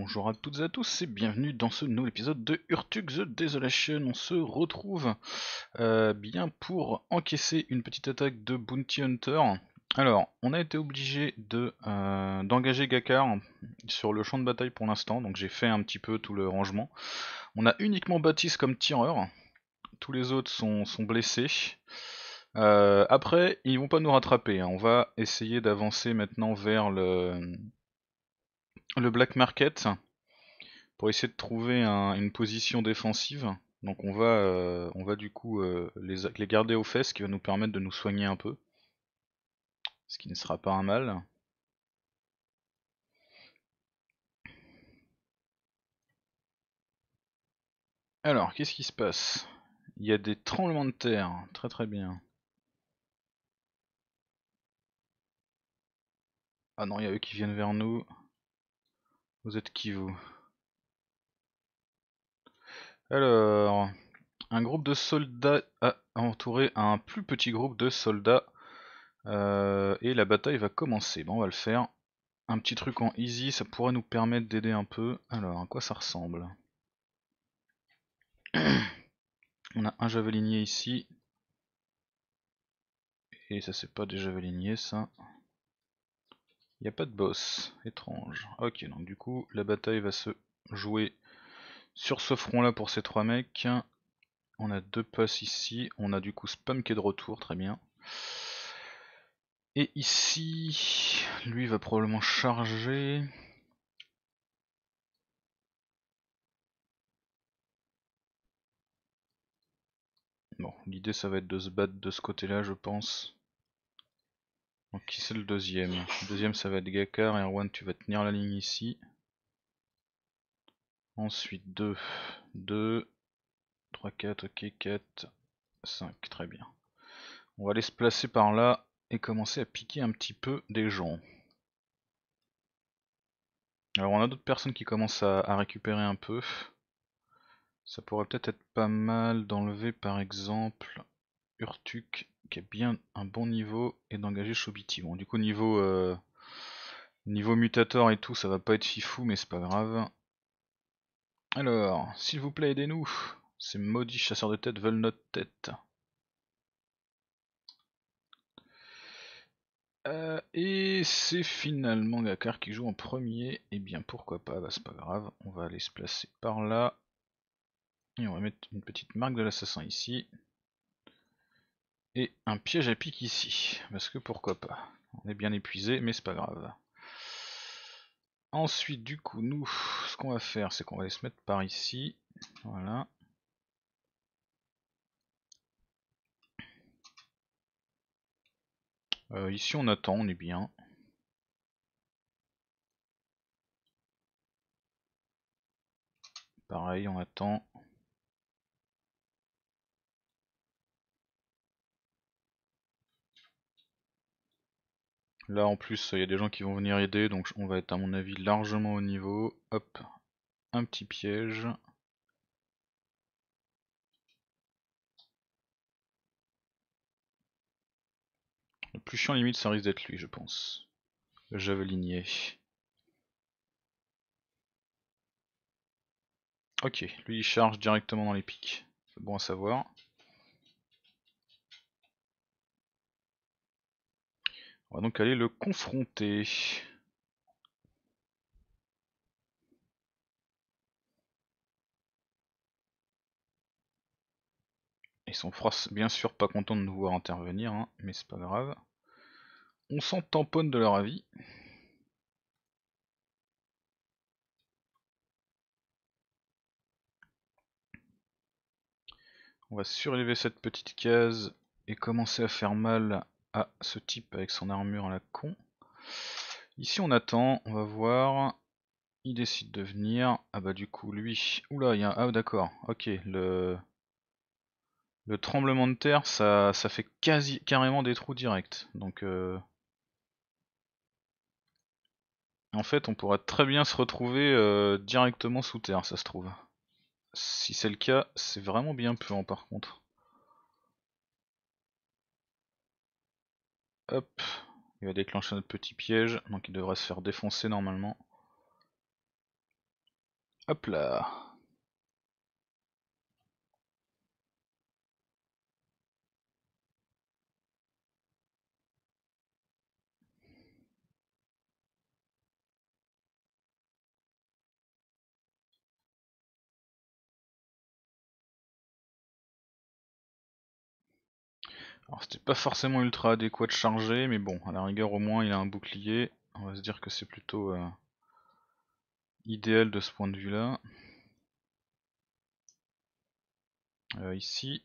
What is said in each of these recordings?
Bonjour à toutes et à tous et bienvenue dans ce nouvel épisode de Urtug The Desolation. On se retrouve euh, bien pour encaisser une petite attaque de Bounty Hunter. Alors, on a été obligé euh, d'engager de, Gakar sur le champ de bataille pour l'instant, donc j'ai fait un petit peu tout le rangement. On a uniquement Baptiste comme tireur, tous les autres sont, sont blessés. Euh, après, ils vont pas nous rattraper, hein. on va essayer d'avancer maintenant vers le le black market pour essayer de trouver une position défensive. Donc on va, euh, on va du coup euh, les, les, garder aux fesses, ce qui va nous permettre de nous soigner un peu. Ce qui ne sera pas un mal. Alors, qu'est-ce qui se passe Il y a des tremblements de terre, très très bien. Ah non, il y a eux qui viennent vers nous. Vous êtes qui vous Alors, un groupe de soldats a entouré un plus petit groupe de soldats euh, et la bataille va commencer. Bon, on va le faire. Un petit truc en easy, ça pourrait nous permettre d'aider un peu. Alors, à quoi ça ressemble On a un javelinier ici. Et ça, c'est pas des javeliniers, ça. Il n'y a pas de boss, étrange. Ok, donc du coup, la bataille va se jouer sur ce front là pour ces trois mecs. On a deux passes ici, on a du coup Spam qui est de retour, très bien. Et ici, lui va probablement charger. Bon, l'idée ça va être de se battre de ce côté là, je pense. Donc qui c'est le deuxième Le deuxième ça va être Gakar, Erwan tu vas tenir la ligne ici. Ensuite 2, 2, 3, 4, ok, 4, 5, très bien. On va aller se placer par là et commencer à piquer un petit peu des gens. Alors on a d'autres personnes qui commencent à, à, récupérer un peu. Ça pourrait peut-être être pas mal d'enlever par exemple Urtuk qui a bien un bon niveau et d'engager Chobiti. Bon, du coup, niveau, euh, niveau mutator et tout, ça va pas être fifou, mais c'est pas grave. Alors, s'il vous plaît, aidez-nous. Ces maudits chasseurs de tête veulent notre tête. Euh, et c'est finalement Gakar qui joue en premier. Et eh bien pourquoi pas, bah, c'est pas grave. On va aller se placer par là. Et on va mettre une petite marque de l'assassin ici. Et un piège à pic ici, parce que pourquoi pas. On est bien épuisé, mais c'est pas grave. Ensuite, du coup, nous, ce qu'on va faire, c'est qu'on va aller se mettre par ici. Voilà. Euh, ici, on attend, on est bien. Pareil, on attend. Là en plus il y a des gens qui vont venir aider donc on va être à mon avis largement au niveau. Hop, un petit piège. Le plus chiant limite ça risque d'être lui je pense. Le javelinier. Ok, lui il charge directement dans les pics. C'est bon à savoir. On va donc aller le confronter. Ils sont bien sûr pas contents de nous voir intervenir, hein, mais c'est pas grave. On s'en tamponne de leur avis. On va surélever cette petite case et commencer à faire mal ah, ce type avec son armure à la con. Ici on attend, on va voir. Il décide de venir. Ah bah du coup lui. Oula, il y a un. Ah d'accord, ok, le. Le tremblement de terre, ça, ça fait quasi carrément des trous directs. Donc euh, En fait on pourra très bien se retrouver euh, directement sous terre, ça se trouve. Si c'est le cas, c'est vraiment bien puant hein, par contre. Hop, il va déclencher notre petit piège, donc il devrait se faire défoncer normalement. Hop là Alors c'était pas forcément ultra adéquat de charger, mais bon, à la rigueur au moins il a un bouclier. On va se dire que c'est plutôt euh, idéal de ce point de vue là. Euh, ici,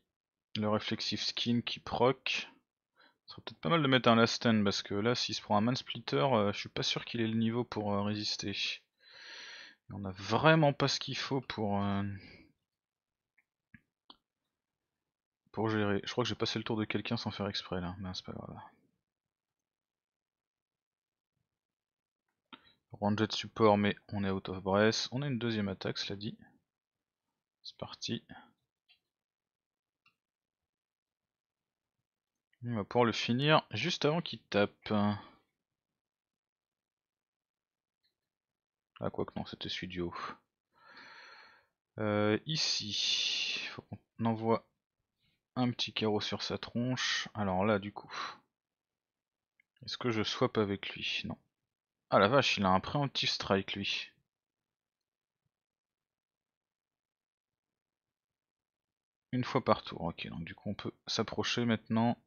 le réflexif skin qui proc. Ce serait peut-être pas mal de mettre un last stand parce que là s'il se prend un man splitter, euh, je suis pas sûr qu'il ait le niveau pour résister. on a vraiment pas ce qu'il faut pour pour gérer. Je crois que j'ai passé le tour de quelqu'un sans faire exprès là, mais c'est pas grave. Ranger de support, mais on est out of breath. On a une deuxième attaque, cela dit. C'est parti. On va pouvoir le finir juste avant qu'il tape. Ah quoi que non, c'était celui du haut. ici, on qu'on envoie un petit carreau sur sa tronche. Alors là, du coup, est-ce que je swap avec lui Non. Ah la vache, il a un préemptif strike lui. Une fois par tour, ok. Donc du coup, on peut s'approcher maintenant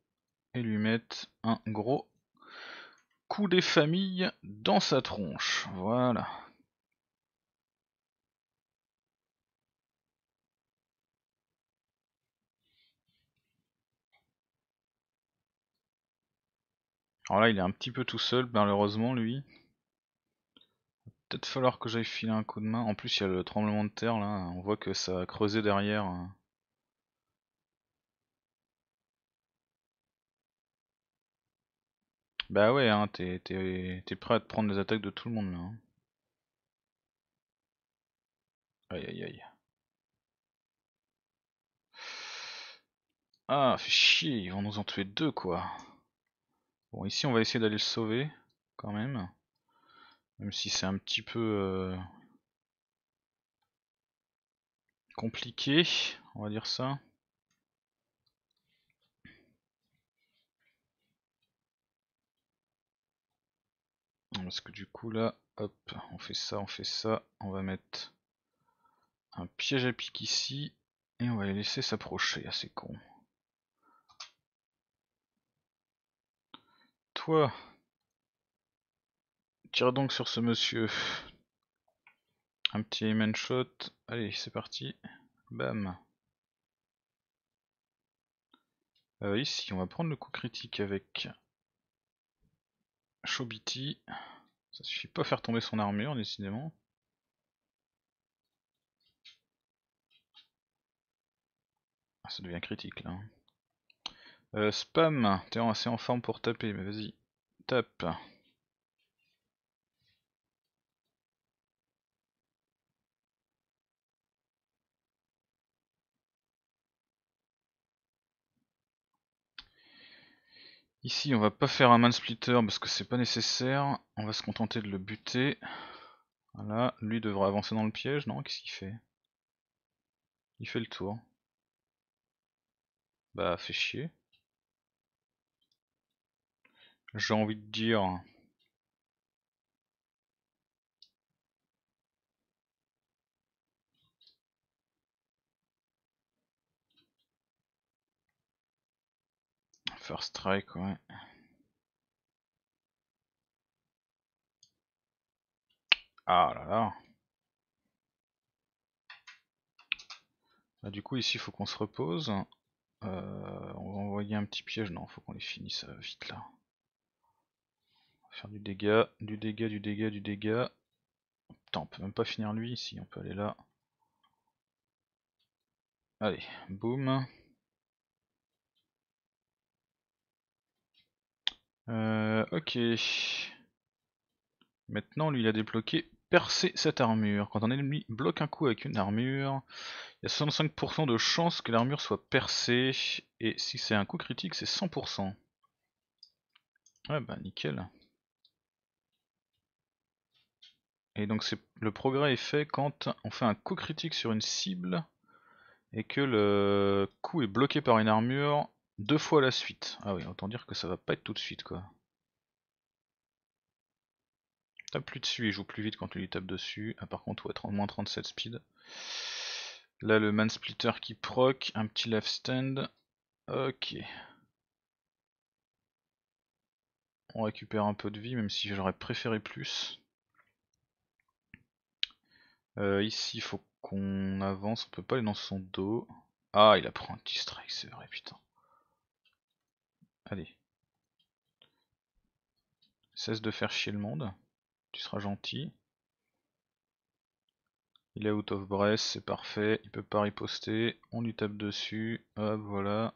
et lui mettre un gros coup des familles dans sa tronche. Voilà. Alors là, il est un petit peu tout seul, malheureusement, lui. Peut-être falloir que j'aille filer un coup de main. En plus, il y a le tremblement de terre, là. On voit que ça a creusé derrière. Euh. Bah ouais, hein, t'es prêt à te prendre les attaques de tout le monde, là. Hein. Aïe aïe aïe. Ah, fait chier, ils vont nous en tuer deux, quoi. Bon, ici on va essayer d'aller le sauver, quand même. Même si c'est un petit peu euh, compliqué, on va dire ça. Parce que du coup là, hop, on fait ça, on fait ça, on va mettre un piège à pic ici, et on va les laisser s'approcher, assez ah, con. Tire donc sur ce monsieur. Un petit man shot. Allez, c'est parti. Bam. Euh, ici, on va prendre le coup critique avec Shobiti, Ça suffit pas à faire tomber son armure, décidément. Ah, ça devient critique là. Hein. Euh, spam, t'es assez en forme pour taper, mais vas-y, tape. Ici, on va pas faire un man splitter parce que c'est pas nécessaire. On va se contenter de le buter. Voilà, lui devrait avancer dans le piège, non Qu'est-ce qu'il fait Il fait le tour. Bah, fait chier j'ai envie de dire. First strike, ouais. Ah là là. Bah, du coup, ici, il faut qu'on se repose. Euh, on va envoyer un petit piège. Non, faut qu'on les finisse euh, vite là faire du dégât, du dégât, du dégât, du dégât. Putain, on peut même pas finir lui ici, on peut aller là. Allez, boum. Euh, ok. Maintenant, lui, il a débloqué percer cette armure. Quand un ennemi bloque un coup avec une armure, il y a 65% de chance que l'armure soit percée. Et si c'est un coup critique, c'est 100%. Ah bah nickel. Et donc le progrès est fait quand on fait un coup critique sur une cible et que le coup est bloqué par une armure deux fois à la suite. Ah oui, autant dire que ça va pas être tout de suite quoi. Tape plus dessus, il joue plus vite quand tu lui tapes dessus. Ah par contre, ouais, 30, moins 37 speed. Là le man splitter qui proc, un petit left stand. Ok. On récupère un peu de vie, même si j'aurais préféré plus. Euh, ici, il faut qu'on avance, on peut pas aller dans son dos. Ah, il apprend un petit strike, c'est vrai, putain. Allez. Cesse de faire chier le monde. Tu seras gentil. Il est out of breath, c'est parfait. Il peut pas riposter. On lui tape dessus. Hop, voilà.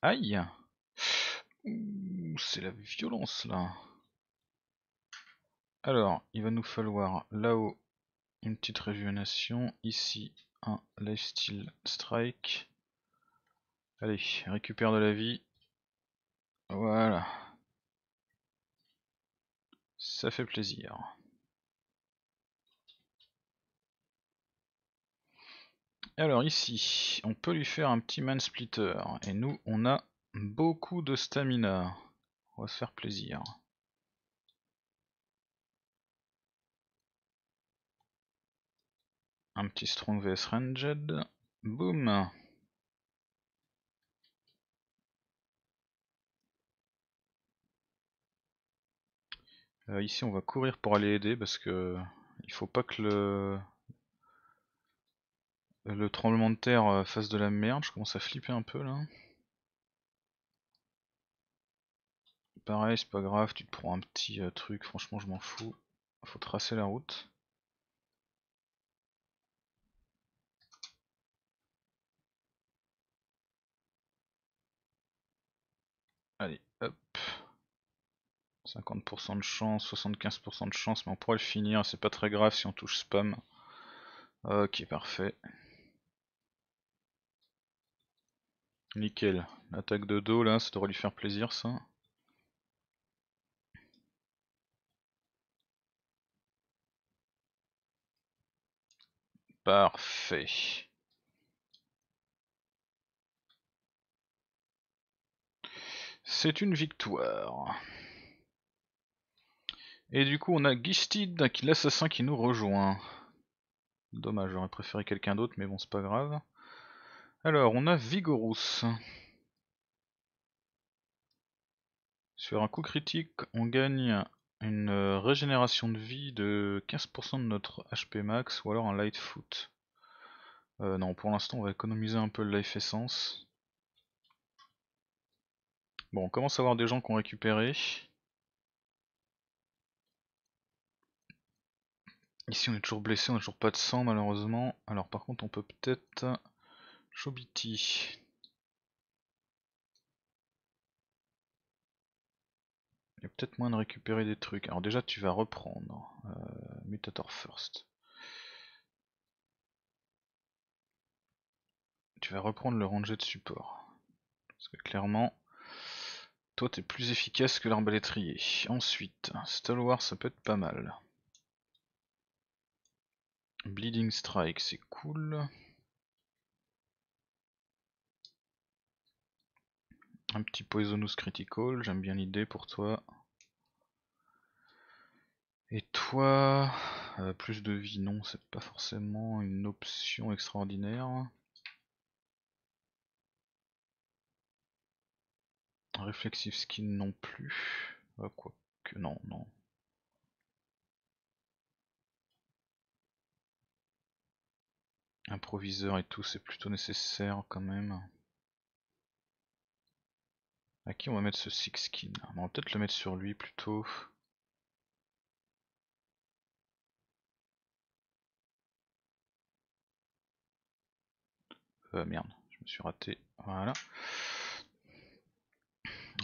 Aïe c'est la violence là. Alors, il va nous falloir là-haut une petite régénération ici un lifestyle strike. Allez, récupère de la vie. Voilà. Ça fait plaisir. Alors ici, on peut lui faire un petit man splitter. Et nous, on a Beaucoup de stamina. On va se faire plaisir. Un petit strong vs ranged. Boom. Euh, ici on va courir pour aller aider parce que il faut pas que le le tremblement de terre euh, fasse de la merde, je commence à flipper un peu là. pareil, c'est pas grave, tu te prends un petit euh, truc, franchement je m'en fous. Faut tracer la route. Allez, hop. 50% de chance, 75% de chance, mais on pourrait le finir, c'est pas très grave si on touche spam. Ok, parfait. Nickel. L'attaque de dos là, ça devrait lui faire plaisir ça. Parfait. C'est une victoire. Et du coup, on a Gistid, l'assassin qui nous rejoint. Dommage, j'aurais préféré quelqu'un d'autre, mais bon, c'est pas grave. Alors, on a Vigorous. Sur un coup critique, on gagne une euh, régénération de vie de 15% de notre HP max ou alors un light foot. Euh, non, pour l'instant on va économiser un peu le life essence. Bon, on commence à avoir des gens qui ont récupéré. Ici on est toujours blessé, on a toujours pas de sang malheureusement. Alors par contre on peut peut-être... Chobiti, peut-être moins de récupérer des trucs. Alors déjà tu vas reprendre euh, Mutator First. Tu vas reprendre le ranger de support. Parce que clairement, toi t'es plus efficace que l'arbalétrier. Ensuite, stalwart ça peut être pas mal. Bleeding Strike c'est cool. Un petit Poisonous Critical, j'aime bien l'idée pour toi. Et toi, euh, plus de vie, non, c'est pas forcément une option extraordinaire. Reflexive skin non plus. Ah, quoi non, non. Improviseur et tout, c'est plutôt nécessaire quand même. À qui on va mettre ce six skin On va peut-être le mettre sur lui plutôt. Euh, merde, je me suis raté. Voilà.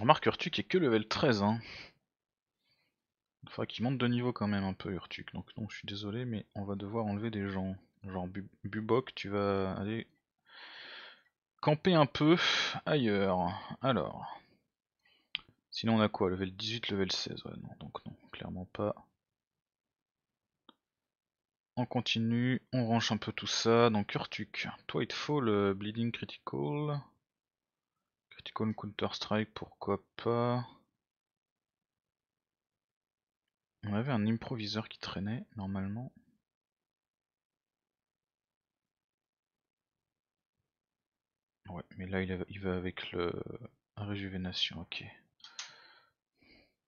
Remarque, Urtuk est que level 13. Il faudra qu'il monte de niveau quand même un peu, Urtuk. Donc non, je suis désolé, mais on va devoir enlever des gens. Genre Bubok, tu vas aller camper un peu ailleurs. Alors. Sinon on a quoi Level 18, level 16, ouais non, donc non, clairement pas on continue, on range un peu tout ça. Donc Urtuk, toi il faut le Bleeding Critical. Critical Counter Strike, pourquoi pas. On avait un improviseur qui traînait normalement. Ouais, mais là il, il va avec le Réjuvénation, ok.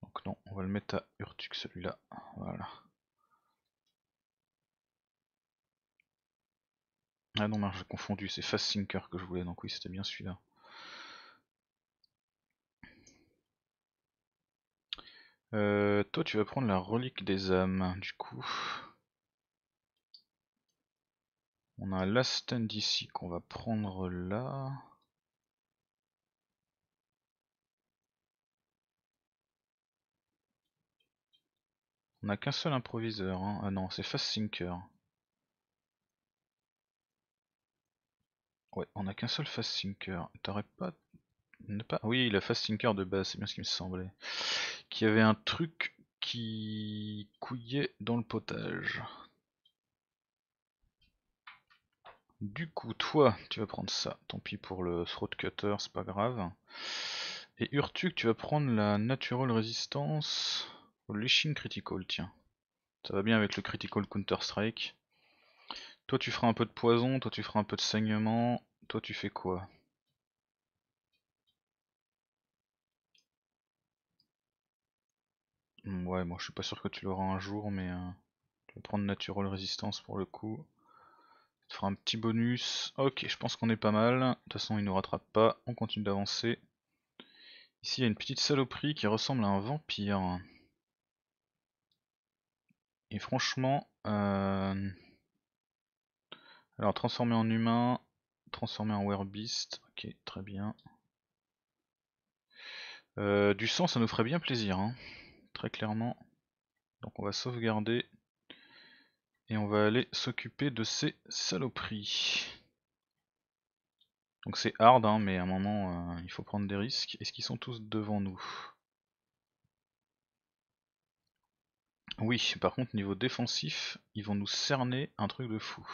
Donc non, on va le mettre à Urtuk celui-là. Voilà. Ah non, j'ai confondu, c'est Fast Sinker que je voulais, donc oui, c'était bien celui-là. Euh, toi, tu vas prendre la relique des âmes, du coup. On a Stand ici qu'on va prendre là. On n'a qu'un seul improviseur. Hein. Ah non, c'est Fast Sinker. Ouais, on a qu'un seul fast sinker. T'aurais pas... pas... Oui, la fast sinker de base, c'est bien ce qui me semblait. Qui avait un truc qui couillait dans le potage. Du coup, toi, tu vas prendre ça. Tant pis pour le throat cutter, c'est pas grave. Et Urtuk, tu vas prendre la natural resistance au leashing critical, tiens. Ça va bien avec le critical counter strike. Toi tu feras un peu de poison, toi tu feras un peu de saignement, toi tu fais quoi hmm, Ouais, moi je suis pas sûr que tu l'auras un jour, mais euh, tu vas prendre Natural résistance pour le coup. Tu feras un petit bonus. Ok, je pense qu'on est pas mal. De toute façon, il nous rattrape pas. On continue d'avancer. Ici, il y a une petite saloperie qui ressemble à un vampire. Et franchement, euh, alors transformer en humain, transformer en werebeast, ok très bien. Euh, du sang ça nous ferait bien plaisir, hein. très clairement. Donc on va sauvegarder et on va aller s'occuper de ces saloperies. Donc c'est hard, hein, mais à un moment euh, il faut prendre des risques. Est-ce qu'ils sont tous devant nous Oui, par contre niveau défensif, ils vont nous cerner un truc de fou.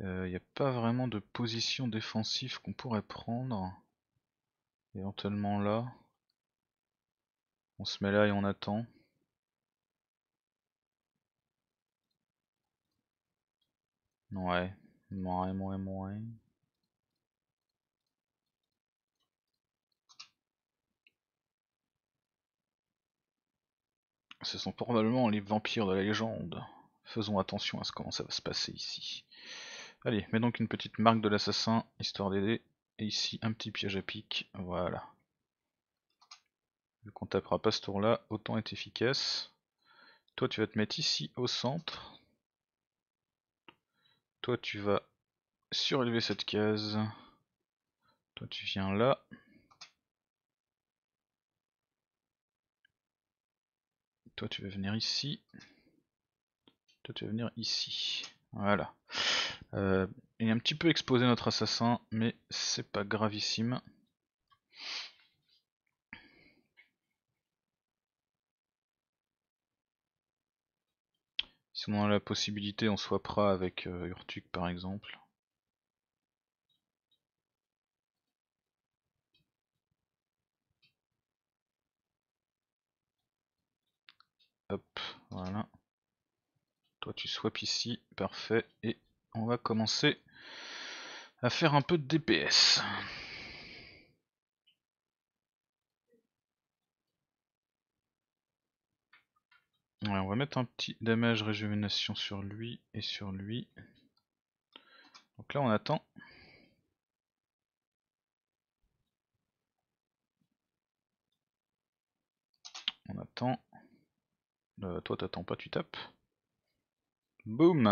Il euh, n'y a pas vraiment de position défensive qu'on pourrait prendre. Éventuellement là. On se met là et on attend. Ouais, ouais, ouais, ouais. Ce sont probablement les vampires de la légende. Faisons attention à ce comment ça va se passer ici. Allez, mets donc une petite marque de l'assassin, histoire d'aider. Et ici, un petit piège à pic, voilà. Le qu'on tapera pas ce tour-là, autant être efficace. Toi, tu vas te mettre ici, au centre. Toi, tu vas surélever cette case. Toi, tu viens là. Toi, tu vas venir ici. Toi, tu vas venir ici. Voilà. Euh, il a un petit peu exposé notre assassin, mais c'est pas gravissime. Si on a la possibilité, on prêt avec euh, Urtuk par exemple. Hop, voilà tu swaps ici, parfait. Et on va commencer à faire un peu de DPS. on va mettre un petit damage régénération sur lui et sur lui. Donc là on attend. On attend. Euh, toi t'attends pas, tu tapes. Boum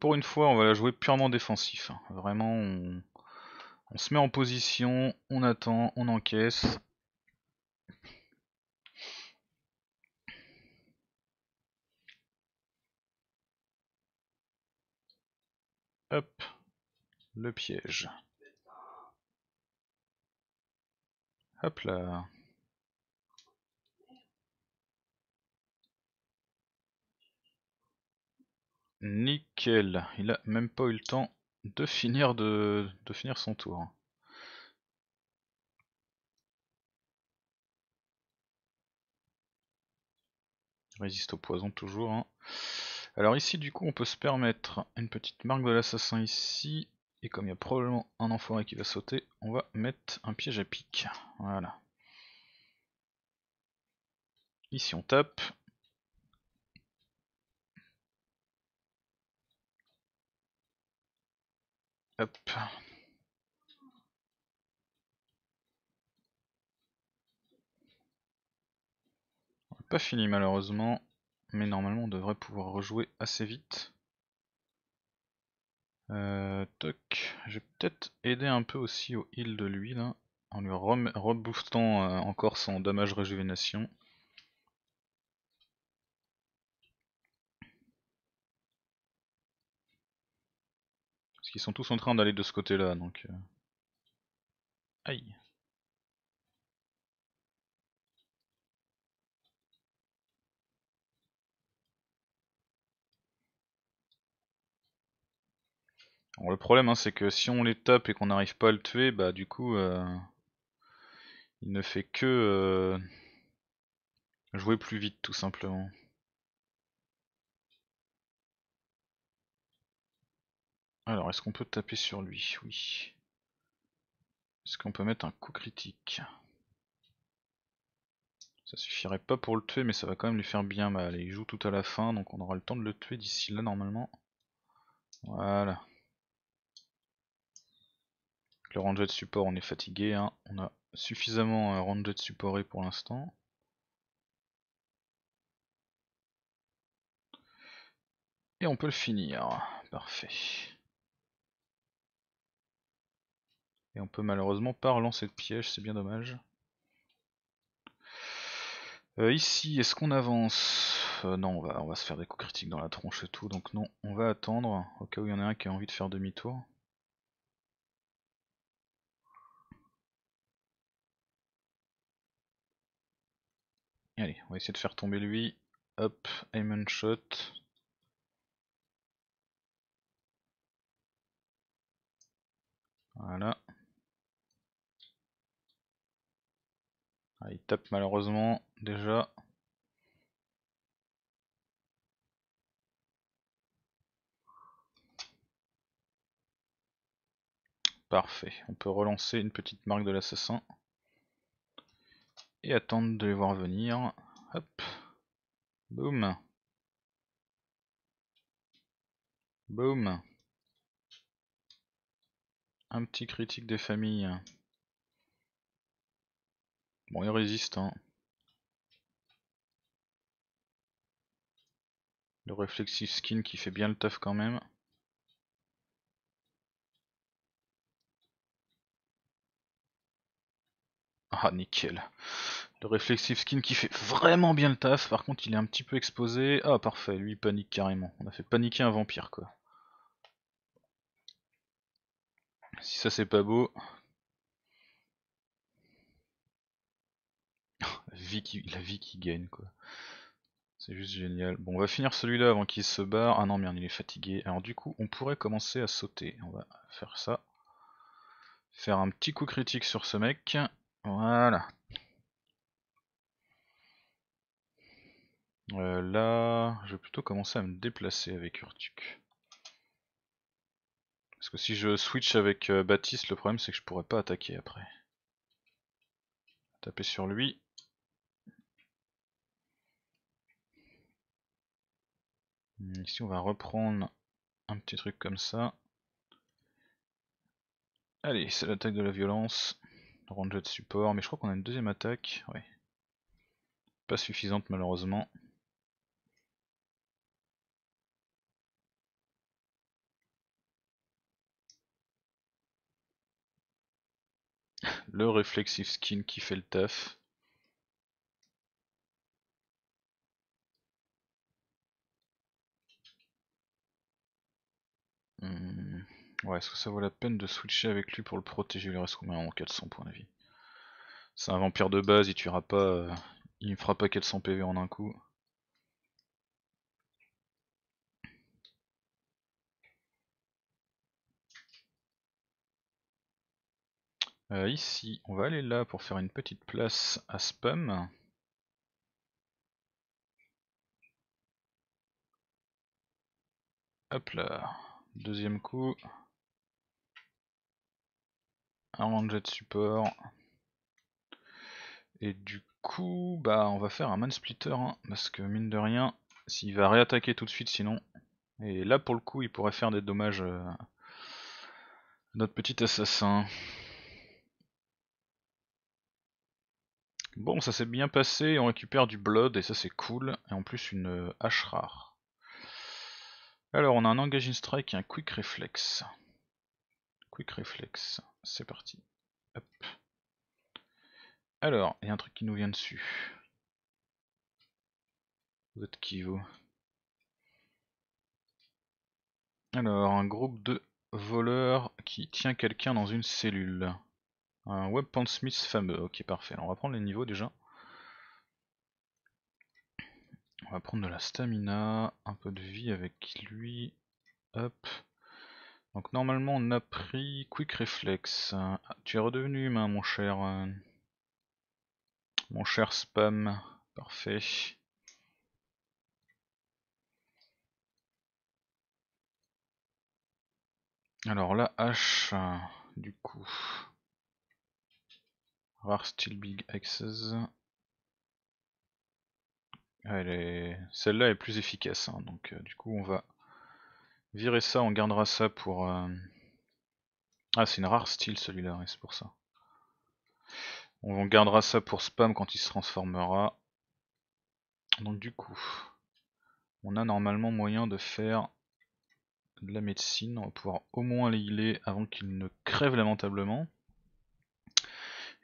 pour une fois, on va la jouer purement défensif. Hein. Vraiment, on, on se met en position, on attend, on encaisse. Hop, le piège. Hop là. Nickel, il a même pas eu le temps de finir, de, finir son tour. Résiste au poison toujours. Hein. Alors ici du coup on peut se permettre une petite marque de l'assassin ici. Et comme il y a probablement un enfoiré qui va sauter, on va mettre un piège à pic. Voilà. Ici on tape, Hop. pas fini malheureusement, mais normalement on devrait pouvoir rejouer assez vite. Euh, toc, je vais peut-être aider un peu aussi au heal de lui en lui reboostant euh, encore son dommage réjuvénation. qui sont tous en train d'aller de ce côté-là, donc... Euh. Aïe. le problème, hein, c'est que si on les tape et qu'on n'arrive pas à le tuer, bah du coup, euh, il ne fait que euh, jouer plus vite, tout simplement. Alors, est-ce qu'on peut taper sur lui Oui. Est-ce qu'on peut mettre un coup critique Ça suffirait pas pour le tuer, mais ça va quand même lui faire bien mal. il joue tout à la fin, donc on aura le temps de le tuer d'ici là, normalement. Voilà. Le ranger de support, on est fatigué. Hein. On a suffisamment euh, ranger de supporté pour l'instant. Et on peut le finir. Parfait. Et on peut malheureusement pas relancer de piège, c'est bien dommage. Euh, ici, est-ce qu'on avance euh, Non, on va, on va se faire des coups critiques dans la tronche et tout, donc non, on va attendre, au cas où il y en a un qui a envie de faire demi-tour. Allez, on va essayer de faire tomber lui. Hop, aim and shot. Voilà. Ah, il tape malheureusement déjà. Parfait, on peut relancer une petite marque de l'assassin et attendre de les voir venir. Hop, boum, boum, un petit critique des familles. Bon, il résiste. Hein. Le Reflexive Skin qui fait bien le taf quand même. Ah nickel. Le Reflexive Skin qui fait vraiment bien le taf. Par contre il est un petit peu exposé. Ah parfait, lui il panique carrément. On a fait paniquer un vampire quoi. Si ça c'est pas beau, qui, la vie qui gagne quoi. C'est juste génial. Bon, on va finir celui-là avant qu'il se barre. Ah non, merde, il est fatigué. Alors du coup, on pourrait commencer à sauter. On va faire ça. Faire un petit coup critique sur ce mec. Voilà. Euh, là, je vais plutôt commencer à me déplacer avec Urtuk. Parce que si je switch avec euh, Baptiste, le problème c'est que je pourrais pas attaquer après. Taper sur lui. Ici, hmm, on va reprendre un petit truc comme ça. Allez, c'est l'attaque de la violence. ranger de support, mais je crois qu'on a une deuxième attaque. Pas suffisante malheureusement. Le réflexif skin qui fait le taf. Hmm. ouais, est-ce que ça vaut la peine de switcher avec lui pour le protéger Il reste combien en 400 points de vie C'est un vampire de base, il tuera pas. Euh, il ne fera pas 400 PV en un coup. Euh, ici, on va aller là pour faire une petite place à spam. Hop là. Deuxième coup. Un jet de support. Et du coup, bah on va faire un man splitter, hein, parce que mine de rien, s'il va réattaquer tout de suite sinon. Et là pour le coup, il pourrait faire des dommages euh, à notre petit assassin. Bon, ça s'est bien passé, on récupère du blood et ça c'est cool, et en plus une hache rare. Alors on a un engaging strike et un quick reflex. Quick reflex, c'est parti. Alors, il y a un truc qui nous vient dessus. Vous êtes qui vous Alors, un groupe de voleurs qui tient quelqu'un dans une cellule. Un Smith fameux, ok parfait. on va prendre les niveaux déjà. On va prendre de la stamina, un peu de vie avec lui. Hop. Donc normalement on a pris Quick Reflex. Ah, tu es redevenu humain mon cher. Euh, mon cher spam. Parfait. Alors la hache, euh, du coup. Rare Steel Big Axes. Ah, est... Celle-là est plus efficace, hein, donc euh, du coup on va virer ça, on gardera ça pour... Euh, ah c'est une rare style celui-là, c'est pour ça. On gardera ça pour spam quand il se transformera. Donc du coup, on a normalement moyen de faire de la médecine, on va pouvoir au moins les avant qu'il ne crève lamentablement.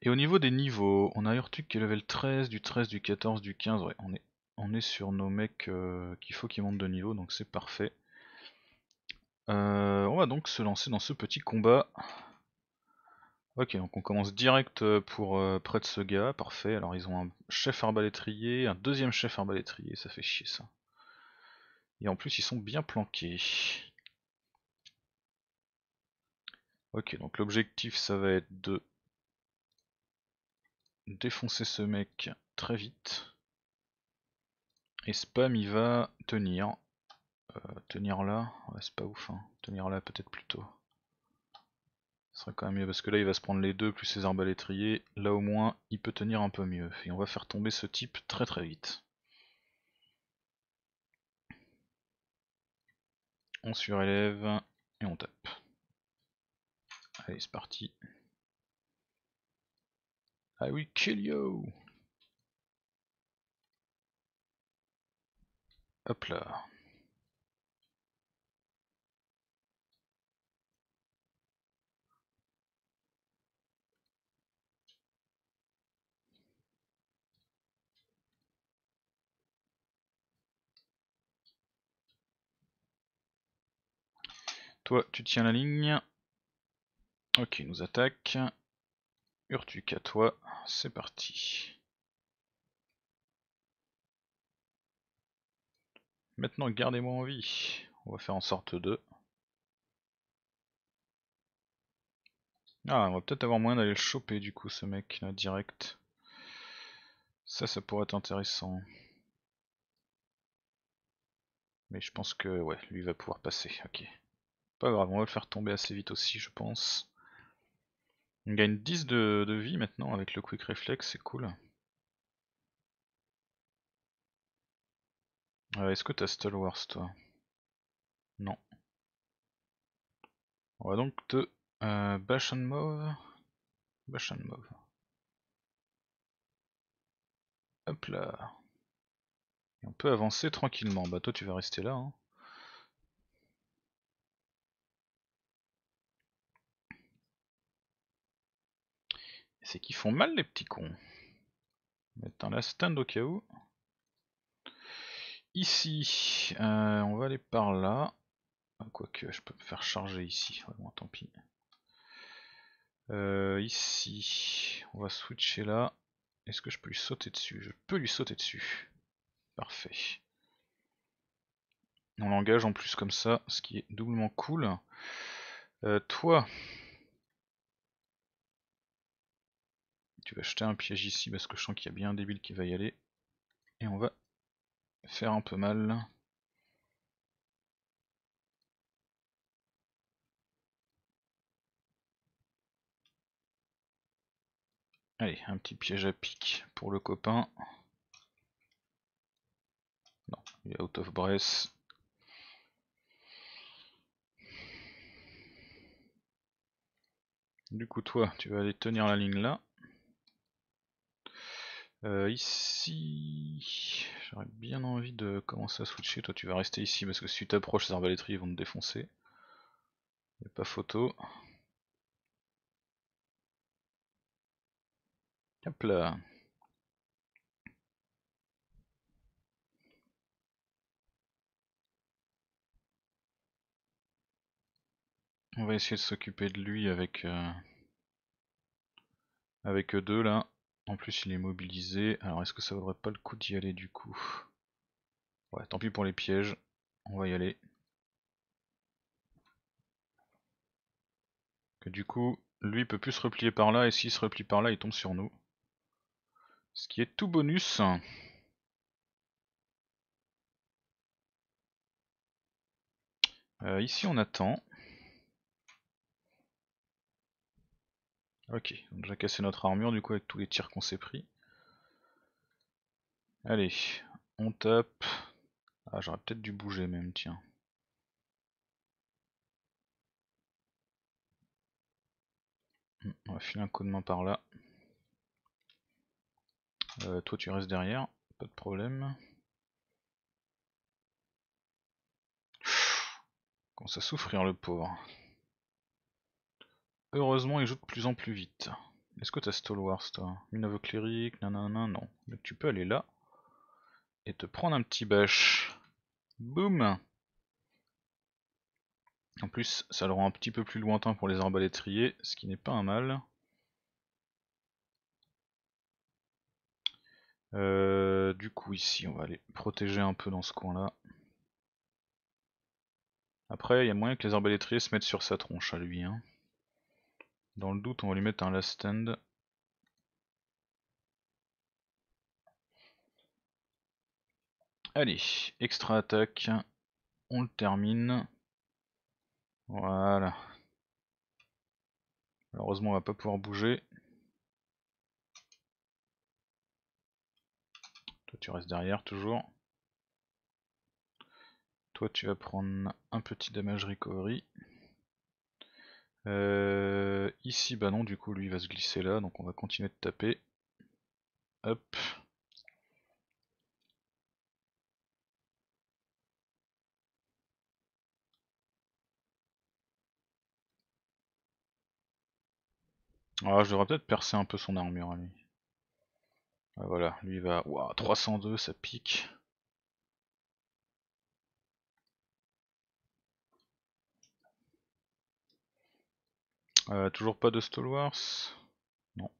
Et au niveau des niveaux, on a Urtuk qui est level 13, du 13, du 14, du 15, ouais, on est on est sur nos mecs euh, qu'il faut qu'ils montent de niveau, donc c'est parfait. Euh, on va donc se lancer dans ce petit combat. Ok, donc on commence direct euh, pour près de ce gars, parfait. Alors ils ont un chef arbalétrier, un deuxième chef arbalétrier, ça fait chier ça. Et en plus ils sont bien planqués. Ok, donc l'objectif ça va être de défoncer ce mec très vite. Et spam il va tenir. Euh, tenir là, ouais, c'est pas ouf. Hein. Tenir là peut-être plutôt. Ce serait quand même mieux parce que là il va se prendre les deux plus ses arbalétriers. Là au moins il peut tenir un peu mieux. Et on va faire tomber ce type très très vite. On surélève et on tape. Allez c'est parti. Ah I will kill you Hop Toi, tu tiens la ligne. Ok, nous attaque. Urtuk à toi, c'est parti. Maintenant, gardez-moi en vie. On va faire en sorte de... Ah, on va peut-être avoir moyen d'aller le choper du coup, ce mec là, direct. Ça, ça pourrait être intéressant. Mais je pense que, ouais, lui va pouvoir passer, ok. Pas grave, on va le faire tomber assez vite aussi, je pense. On gagne 10 de, de vie maintenant avec le Quick Reflex, c'est cool. Euh, est-ce que t'as Stalwars toi Non. On va donc te euh, Bash and Move. Bash and Move. Hop là. on peut avancer tranquillement. Bah toi tu vas rester là. Hein. C'est qu'ils font mal les petits cons. Mettre un last stand au cas où. Ici, euh, on va aller par là. Ah, quoique, je peux me faire charger ici. tant pis. Euh, ici, on va switcher là. Est-ce que je peux lui sauter dessus Je peux lui sauter dessus. Parfait. On l'engage en plus comme ça, ce qui est doublement cool. Euh, toi, tu vas jeter un piège ici parce que je sens qu'il y a bien un débile qui va y aller. Et on va faire un peu mal. Allez, un petit piège à pic pour le copain. Non, il est out of breath. Du coup, toi, tu vas aller tenir la ligne là. Euh, ici, j'aurais bien envie de commencer à switcher. Toi, tu vas rester ici parce que si tu t'approches, les arbalétriers vont te défoncer. Il pas photo. Hop là. On va essayer de s'occuper de lui avec, euh, avec eux deux là. En plus il est mobilisé, alors est-ce que ça vaudrait pas le coup d'y aller du coup Ouais, tant pis pour les pièges, on va y aller. Que du coup, lui peut plus se replier par là, et s'il se replie par là, il tombe sur nous. Ce qui est tout bonus. Euh, ici on attend. Ok, on a déjà cassé notre armure du coup avec tous les tirs qu'on s'est pris. Allez, on tape. Ah j'aurais peut-être dû bouger même, tiens. Hmm, on va filer un coup de main par là. Euh, toi tu restes derrière, pas de problème. commence à souffrir le pauvre. Heureusement, il joue de plus en plus vite. Est-ce que t'as Stalwars toi Minerve Nan nanana, non. Donc tu peux aller là et te prendre un petit bâche. Boum En plus, ça le rend un petit peu plus lointain pour les arbalétriers, ce qui n'est pas un mal. Euh, du coup ici on va aller protéger un peu dans ce coin là après il y a moyen que les arbalétriers se mettent sur sa tronche à lui hein. Dans le doute, on va lui mettre un last stand. Allez, extra attaque. On le termine. Voilà. Malheureusement, on va pas pouvoir bouger. Toi, tu restes derrière toujours. Toi, tu vas prendre un petit damage recovery. Euh, ici, bah non, du coup, lui il va se glisser là, donc on va continuer de taper. Hop. Ah, je devrais peut-être percer un peu son armure à hein, lui. Ah, voilà, lui il va. 302, ça pique. Euh, toujours pas de Wars. Non.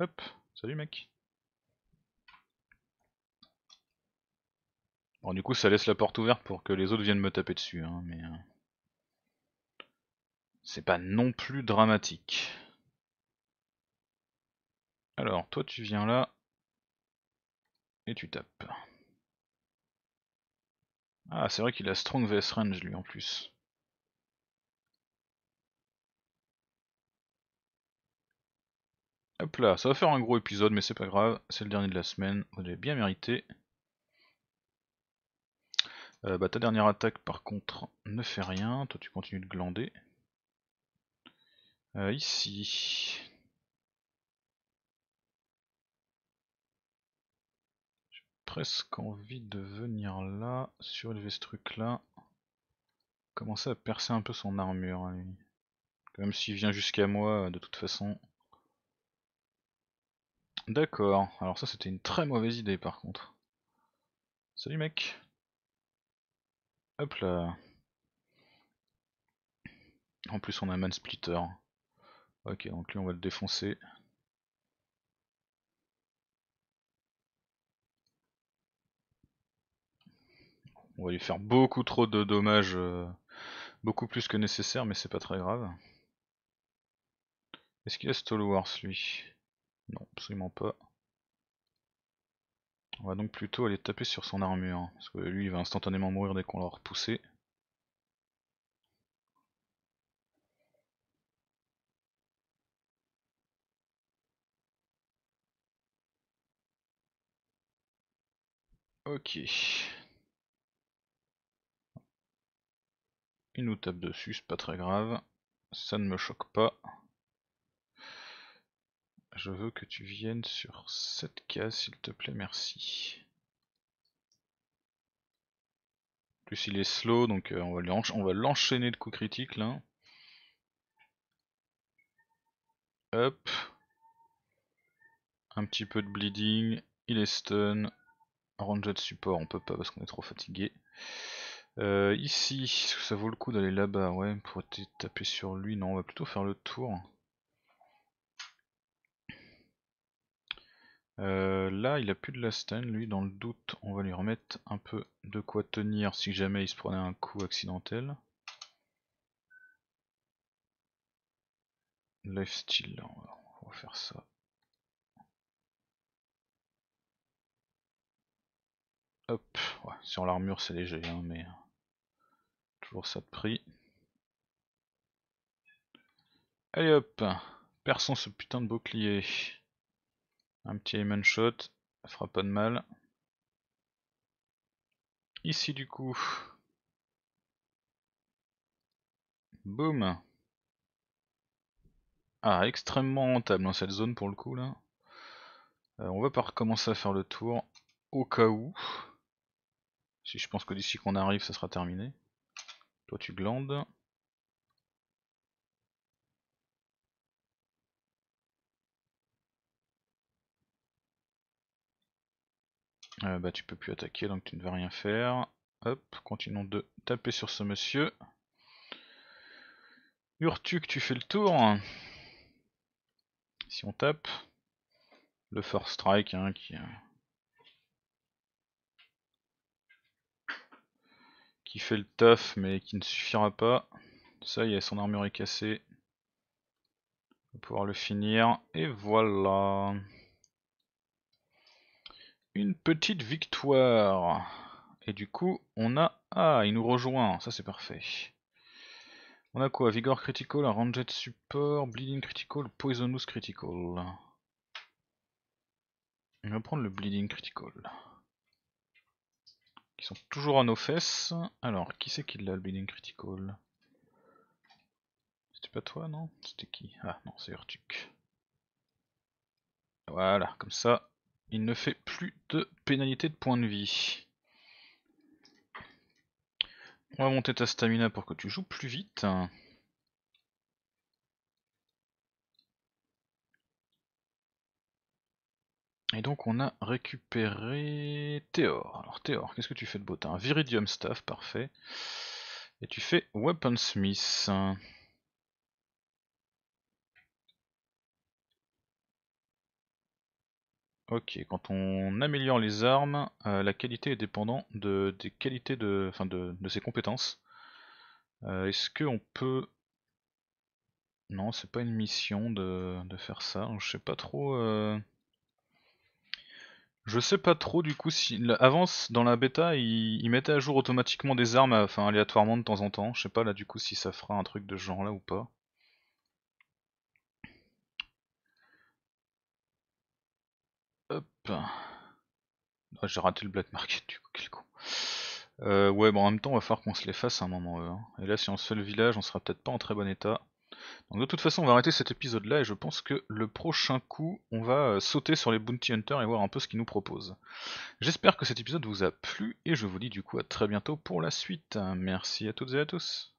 Hop, salut mec. Bon du coup ça laisse la porte ouverte pour que les autres viennent me taper dessus, hein, mais... Euh, c'est pas non plus dramatique. Alors, toi tu viens là, et tu tapes. Ah, c'est vrai qu'il a Strong VS Range lui en plus. Hop là, ça va faire un gros épisode, mais c'est pas grave, c'est le dernier de la semaine, vous l'avez bien mérité. Euh, bah, ta dernière attaque par contre ne fait rien, toi tu continues de glander. Euh, ici. J'ai presque envie de venir là, surélever ce truc là. Commencer à percer un peu son armure, Comme hein, Même s'il vient jusqu'à moi, de toute façon. D'accord, alors ça c'était une très mauvaise idée par contre. Salut mec Hop là En plus on a un man splitter. Ok, donc lui on va le défoncer. On va lui faire beaucoup trop de dommages, euh, beaucoup plus que nécessaire, mais c'est pas très grave. Est-ce qu'il a Stall Wars lui non, absolument pas. On va donc plutôt aller taper sur son armure, hein, parce que lui il va instantanément mourir dès qu'on l'a repoussé. Ok. Il nous tape dessus, c'est pas très grave. Ça ne me choque pas. Je veux que tu viennes sur cette case, s'il te plaît, merci. plus il est slow, donc euh, on va l'enchaîner de coups critiques là. Hop. Un petit peu de bleeding. Il est stun. Ranger de support, on peut pas parce qu'on est trop fatigué. Euh, ici, ça vaut le coup d'aller là-bas, ouais, pour taper sur lui. Non, on va plutôt faire le tour. Euh, là, il a plus de la stun, lui, dans le doute, on va lui remettre un peu de quoi tenir si jamais il se prenait un coup accidentel. Life on va, faire ça. Hop, sur l'armure c'est léger, hein, mais euh, toujours ça de prix. Allez hop, perçons ce putain de bouclier. Un petit aim shot, ça fera pas de mal. Ici du coup, boum. Ah, extrêmement rentable dans cette zone pour le coup là. Euh, on va pas recommencer à faire le tour au cas où. Si je pense que d'ici qu'on arrive, ça sera terminé. Toi tu glandes. Euh, bah tu peux plus attaquer donc tu ne vas rien faire. Hop, continuons de taper sur ce monsieur. Urtuk, tu fais le tour. Si on tape, le first strike hein, qui, euh, qui fait le taf mais qui ne suffira pas. Ça y a son armure est cassée. On va pouvoir le finir. Et voilà une petite victoire. Et du coup, on a... Ah, il nous rejoint, ça c'est parfait. On a quoi Vigor Critical, un Ranged Support, Bleeding Critical, Poisonous Critical. On va prendre le Bleeding Critical. Qui sont toujours à nos fesses. Alors, qui c'est qui l'a le Bleeding Critical C'était pas toi, non C'était qui Ah non, c'est Urtuk. Voilà, comme ça, il ne fait plus de pénalité de points de vie. On va monter ta stamina pour que tu joues plus vite. Et donc on a récupéré Théor. Alors Théor, qu'est-ce que tu fais de beau Viridium Staff, parfait. Et tu fais Weaponsmith. Smith. Ok, quand on améliore les armes, euh, la qualité est dépendante de, des qualités de, enfin de, ses compétences. Euh, est-ce qu'on peut... Non, c'est pas une mission de, faire ça. Je sais pas trop... Euh, je sais pas trop du coup si... Avance dans la bêta, il, il mettait à jour automatiquement des armes, enfin aléatoirement de temps en temps. Je sais pas là du coup si ça fera un truc de ce genre là ou pas. j'ai raté le black market du coup, quel con. Euh, ouais, bon, en même temps, on va falloir qu'on se les fasse à un moment. Hein. Et là, si on se fait le village, on sera peut-être pas en très bon état. Donc, de toute façon, on va arrêter cet épisode là. Et je pense que le prochain coup, on va euh, sauter sur les Bounty Hunters et voir un peu ce qu'ils nous proposent. J'espère que cet épisode vous a plu. Et je vous dis du coup à très bientôt pour la suite. Merci à toutes et à tous.